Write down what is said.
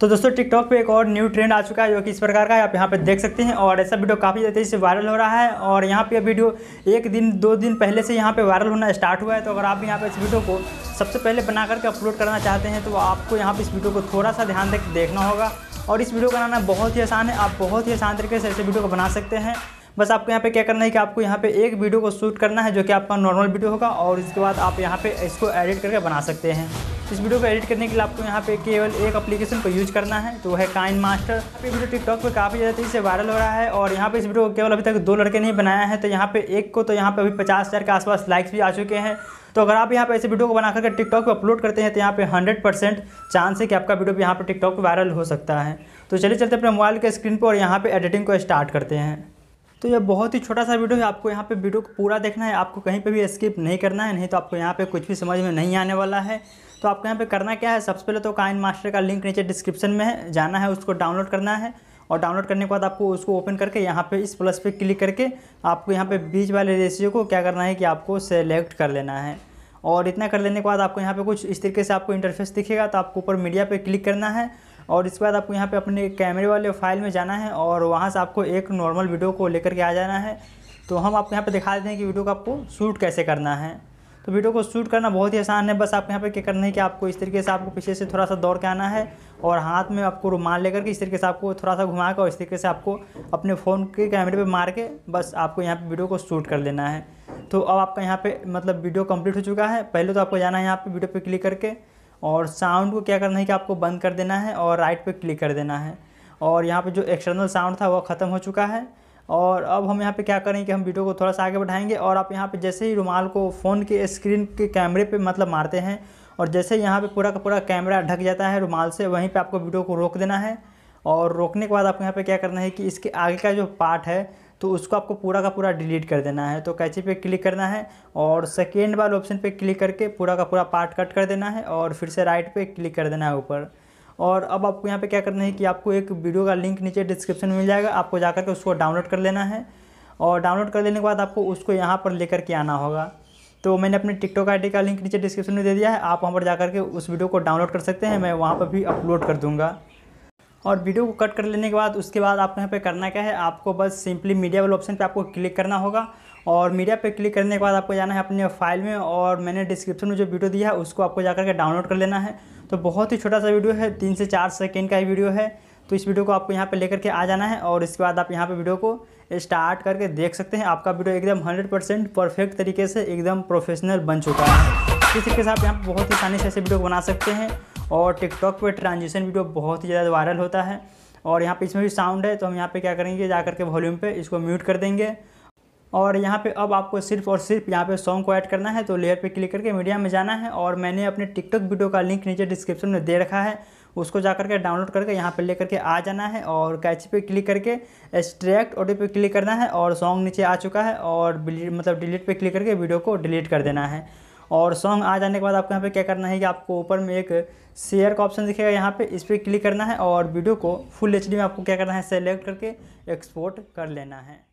तो दोस्तों टिकटॉक पे एक और न्यू ट्रेंड आ चुका है जो कि इस प्रकार का है आप यहाँ पे देख सकते हैं और ऐसा वीडियो काफ़ी तेज़ी से वायरल हो रहा है और यहाँ पे वीडियो एक दिन दो दिन पहले से यहाँ पे वायरल होना स्टार्ट हुआ है तो अगर आप यहाँ पे इस वीडियो को सबसे पहले बना करके अपलोड करना चाहते हैं तो आपको यहाँ पर इस वीडियो को थोड़ा सा ध्यान देख देखना होगा और इस वीडियो को बनाना बहुत ही आसान है आप बहुत ही आसान तरीके से ऐसे वीडियो को बना सकते हैं बस आपको यहाँ पे क्या करना है कि आपको यहाँ पे एक वीडियो को शूट करना है जो कि आपका नॉर्मल वीडियो होगा और इसके बाद आप यहाँ पे इसको एडिट करके बना सकते हैं इस वीडियो को एडिट करने के लिए आपको यहाँ पे केवल एक एप्लीकेशन को यूज करना है तो है काइन मास्टर आप वीडियो टिकटॉक पर काफ़ी ज़्यादा तेज़ी से वायरल हो रहा है और यहाँ पर इस वीडियो को केवल अभी तक दो लड़के नहीं बनाया है तो यहाँ पर एक को तो यहाँ पर अभी पचास हज़ार के आसपास लाइक्स भी आ चुके हैं तो अगर आप यहाँ पे ऐसे वीडियो को बना करके टिकटॉक पर अपलोड करते हैं तो यहाँ पे हंड्रेड परसेंट चांस है कि आपका वीडियो भी यहाँ पर टिकटॉक पर वायरल हो सकता है तो चलिए चलते अपने मोबाइल के स्क्रीन पर और यहाँ पर एडिटिंग को स्टार्ट करते हैं तो यह बहुत ही छोटा सा वीडियो है आपको यहाँ पे वीडियो को पूरा देखना है आपको कहीं पे भी स्किप नहीं करना है नहीं तो आपको यहाँ पे कुछ भी समझ में नहीं आने वाला है तो आपको यहाँ पे करना क्या है सबसे पहले तो काइन मास्टर का लिंक नीचे डिस्क्रिप्शन में है जाना है उसको डाउनलोड करना है और डाउनलोड करने के बाद आपको उसको ओपन करके यहाँ पे इस प्लस पे क्लिक करके आपको यहाँ पे बीच वाले रेशियो को क्या करना है कि आपको सेलेक्ट कर लेना है और इतना कर लेने के बाद आपको यहाँ पे कुछ इस तरीके से आपको इंटरफेस दिखेगा तो आपको ऊपर मीडिया पे क्लिक करना है और इसके बाद आपको यहाँ पे अपने कैमरे वाले फाइल में जाना है और वहाँ से आपको एक नॉर्मल वीडियो को लेकर के आ जाना है तो हम आपको यहाँ पे दिखा देते हैं कि वीडियो को आपको शूट कैसे करना है तो वीडियो को शूट करना बहुत ही आसान है बस आप यहाँ पर क्या करना है कि आपको इस तरीके से आपको पीछे से थोड़ा सा दौड़ के आना है और हाथ में आपको रुमाल लेकर के इस तरीके से आपको थोड़ा सा घुमा कर और इस तरीके से आपको अपने फ़ोन के कैमरे पर मार के बस आपको यहाँ पर वीडियो को शूट कर लेना है तो अब आपका यहाँ पे मतलब वीडियो कंप्लीट हो चुका है पहले तो आपको जाना है यहाँ पे वीडियो पे क्लिक करके और साउंड को क्या करना है कि आपको बंद कर देना है और राइट पे क्लिक कर देना है और यहाँ पे जो एक्सटर्नल साउंड था वह ख़त्म हो चुका है और अब हम यहाँ पे क्या करेंगे कि हम वीडियो को थोड़ा सा आगे बढ़ाएंगे और आप यहाँ पे जैसे ही रुमाल को फ़ोन के स्क्रीन के कैमरे पे मतलब मारते हैं और जैसे यहाँ पे पूरा का पूरा कैमरा ढक जाता है रुमाल से वहीं पे आपको वीडियो को रोक देना है और रोकने के बाद आपको यहाँ पे क्या करना है कि इसके आगे का जो पार्ट है तो उसको आपको पूरा का पूरा डिलीट कर देना है तो कैसे पे क्लिक करना है और सेकेंड वाले ऑप्शन पे क्लिक करके पूरा का पूरा पार्ट कट कर देना है और फिर से राइट पे क्लिक कर देना है ऊपर और अब आपको यहाँ पे क्या करना है कि आपको एक वीडियो का लिंक नीचे डिस्क्रिप्शन में मिल जाएगा आपको जाकर के उसको डाउनलोड कर लेना है और डाउनलोड कर लेने के बाद आपको उसको यहाँ पर लेकर के आना होगा तो मैंने अपने टिकटॉक डी का लिंक नीचे डिस्क्रिप्शन में दे दिया है आप वहाँ पर जाकर के उस वीडियो को डाउनलोड कर सकते हैं मैं वहाँ पर भी अपलोड कर दूँगा और वीडियो को कट कर लेने के बाद उसके बाद आपको यहाँ पे करना क्या है आपको बस सिंपली मीडिया वाले ऑप्शन पे आपको क्लिक करना होगा और मीडिया पे क्लिक करने के बाद आपको जाना है अपने फाइल में और मैंने डिस्क्रिप्शन में जो वीडियो दिया है उसको आपको जा के डाउनलोड कर लेना है तो बहुत ही छोटा सा वीडियो है तीन से चार सेकेंड का ही वीडियो है तो इस वीडियो को आपको यहाँ पर लेकर के आ जाना है और इसके बाद आप यहाँ पर वीडियो को स्टार्ट करके देख सकते हैं आपका वीडियो एकदम हंड्रेड परफेक्ट तरीके से एकदम प्रोफेशनल बन चुका है इसी के साथ आप यहाँ पर बहुत ही आसानी से ऐसे वीडियो बना सकते हैं और टिकटॉक पे ट्रांजिशन वीडियो बहुत ही ज़्यादा वायरल होता है और यहाँ पे इसमें भी साउंड है तो हम यहाँ पे क्या करेंगे जा करके वॉल्यूम पे इसको म्यूट कर देंगे और यहाँ पे अब आपको सिर्फ और सिर्फ यहाँ पे सॉन्ग को ऐड करना है तो लेयर पे क्लिक करके मीडिया में जाना है और मैंने अपने टिकटॉक वीडियो का लिंक नीचे डिस्क्रिप्शन में दे रखा है उसको जा करके डाउनलोड करके यहाँ पे लेकर के आ जाना है और कैच पे क्लिक करके एक्सट्रैक्ट ऑडियो पे क्लिक करना है और सॉन्ग नीचे आ चुका है और मतलब डिलीट पे क्लिक करके वीडियो को डिलीट कर देना है और सॉन्ग आ जाने के बाद आपको यहाँ पे क्या करना है कि आपको ऊपर में एक शेयर का ऑप्शन दिखेगा यहाँ पे इस पर क्लिक करना है और वीडियो को फुल एच में आपको क्या करना है सेलेक्ट करके एक्सपोर्ट कर लेना है